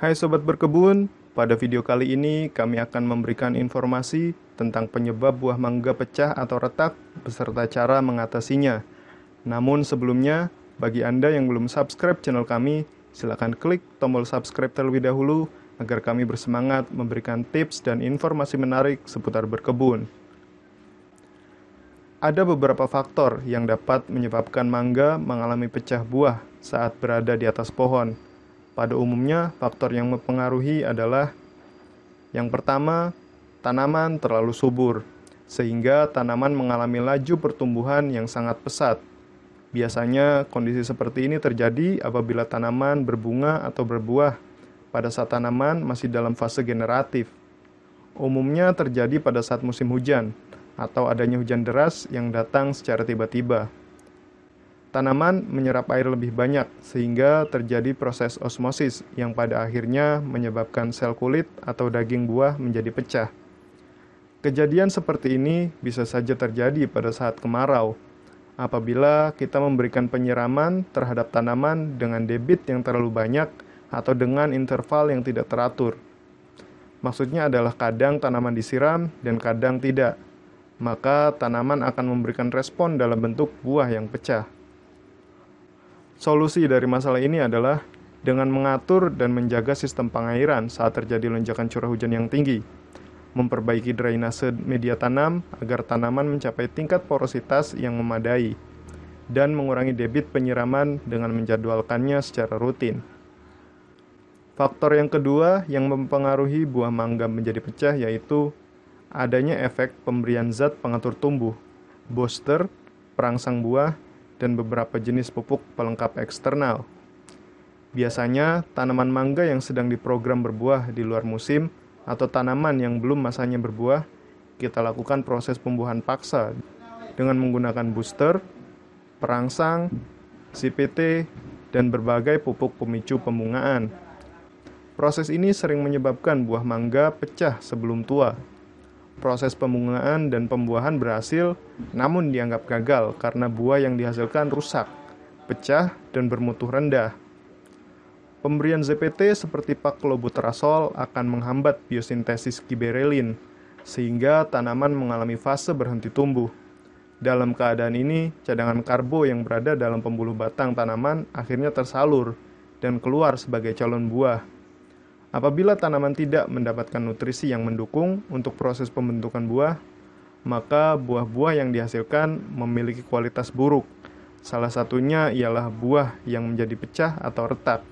Hai sobat berkebun, pada video kali ini kami akan memberikan informasi tentang penyebab buah mangga pecah atau retak beserta cara mengatasinya. Namun sebelumnya, bagi Anda yang belum subscribe channel kami, silakan klik tombol subscribe terlebih dahulu agar kami bersemangat memberikan tips dan informasi menarik seputar berkebun. Ada beberapa faktor yang dapat menyebabkan mangga mengalami pecah buah saat berada di atas pohon. Pada umumnya, faktor yang mempengaruhi adalah yang pertama, tanaman terlalu subur, sehingga tanaman mengalami laju pertumbuhan yang sangat pesat. Biasanya, kondisi seperti ini terjadi apabila tanaman berbunga atau berbuah pada saat tanaman masih dalam fase generatif. Umumnya terjadi pada saat musim hujan atau adanya hujan deras yang datang secara tiba-tiba. Tanaman menyerap air lebih banyak sehingga terjadi proses osmosis yang pada akhirnya menyebabkan sel kulit atau daging buah menjadi pecah. Kejadian seperti ini bisa saja terjadi pada saat kemarau apabila kita memberikan penyiraman terhadap tanaman dengan debit yang terlalu banyak atau dengan interval yang tidak teratur. Maksudnya adalah kadang tanaman disiram dan kadang tidak. Maka tanaman akan memberikan respon dalam bentuk buah yang pecah. Solusi dari masalah ini adalah dengan mengatur dan menjaga sistem pengairan saat terjadi lonjakan curah hujan yang tinggi, memperbaiki drainase media tanam agar tanaman mencapai tingkat porositas yang memadai, dan mengurangi debit penyiraman dengan menjadwalkannya secara rutin. Faktor yang kedua yang mempengaruhi buah mangga menjadi pecah yaitu adanya efek pemberian zat pengatur tumbuh, booster, perangsang buah, dan beberapa jenis pupuk pelengkap eksternal. Biasanya, tanaman mangga yang sedang diprogram berbuah di luar musim atau tanaman yang belum masanya berbuah, kita lakukan proses pembuahan paksa dengan menggunakan booster, perangsang, CPT, dan berbagai pupuk pemicu pembungaan. Proses ini sering menyebabkan buah mangga pecah sebelum tua proses pembungaan dan pembuahan berhasil, namun dianggap gagal karena buah yang dihasilkan rusak, pecah, dan bermutu rendah. Pemberian ZPT seperti lobuterasol akan menghambat biosintesis giberelin, sehingga tanaman mengalami fase berhenti tumbuh. Dalam keadaan ini, cadangan karbo yang berada dalam pembuluh batang tanaman akhirnya tersalur dan keluar sebagai calon buah. Apabila tanaman tidak mendapatkan nutrisi yang mendukung untuk proses pembentukan buah, maka buah-buah yang dihasilkan memiliki kualitas buruk. Salah satunya ialah buah yang menjadi pecah atau retak.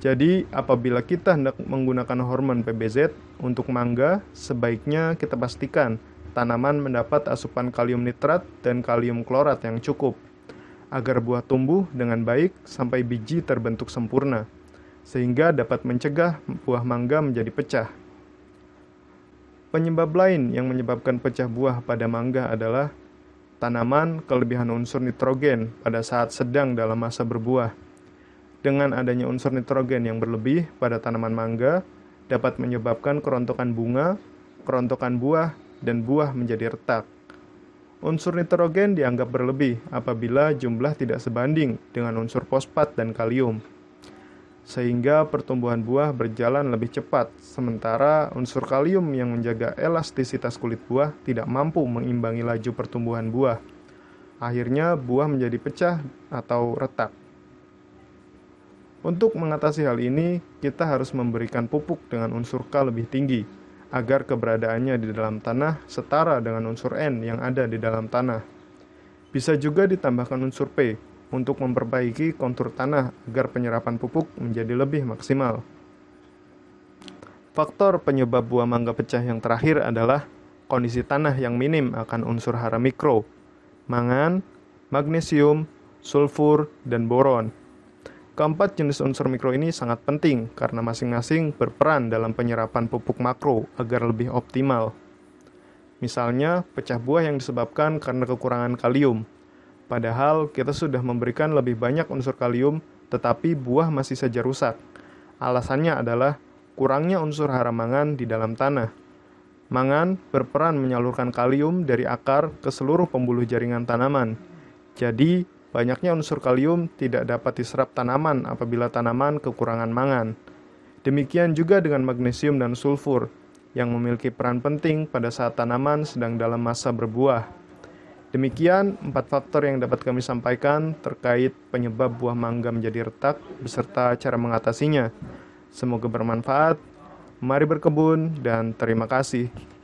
Jadi, apabila kita hendak menggunakan hormon PBZ untuk mangga, sebaiknya kita pastikan tanaman mendapat asupan kalium nitrat dan kalium klorat yang cukup agar buah tumbuh dengan baik sampai biji terbentuk sempurna sehingga dapat mencegah buah mangga menjadi pecah. Penyebab lain yang menyebabkan pecah buah pada mangga adalah tanaman kelebihan unsur nitrogen pada saat sedang dalam masa berbuah. Dengan adanya unsur nitrogen yang berlebih pada tanaman mangga dapat menyebabkan kerontokan bunga, kerontokan buah, dan buah menjadi retak. Unsur nitrogen dianggap berlebih apabila jumlah tidak sebanding dengan unsur fosfat dan kalium sehingga pertumbuhan buah berjalan lebih cepat, sementara unsur kalium yang menjaga elastisitas kulit buah tidak mampu mengimbangi laju pertumbuhan buah. Akhirnya, buah menjadi pecah atau retak. Untuk mengatasi hal ini, kita harus memberikan pupuk dengan unsur K lebih tinggi agar keberadaannya di dalam tanah setara dengan unsur N yang ada di dalam tanah. Bisa juga ditambahkan unsur P untuk memperbaiki kontur tanah agar penyerapan pupuk menjadi lebih maksimal. Faktor penyebab buah mangga pecah yang terakhir adalah kondisi tanah yang minim akan unsur hara mikro, mangan, magnesium, sulfur, dan boron. Keempat jenis unsur mikro ini sangat penting karena masing-masing berperan dalam penyerapan pupuk makro agar lebih optimal. Misalnya, pecah buah yang disebabkan karena kekurangan kalium, Padahal kita sudah memberikan lebih banyak unsur kalium, tetapi buah masih saja rusak. Alasannya adalah kurangnya unsur hara mangan di dalam tanah. Mangan berperan menyalurkan kalium dari akar ke seluruh pembuluh jaringan tanaman. Jadi, banyaknya unsur kalium tidak dapat diserap tanaman apabila tanaman kekurangan mangan. Demikian juga dengan magnesium dan sulfur yang memiliki peran penting pada saat tanaman sedang dalam masa berbuah. Demikian empat faktor yang dapat kami sampaikan terkait penyebab buah mangga menjadi retak beserta cara mengatasinya. Semoga bermanfaat. Mari berkebun dan terima kasih.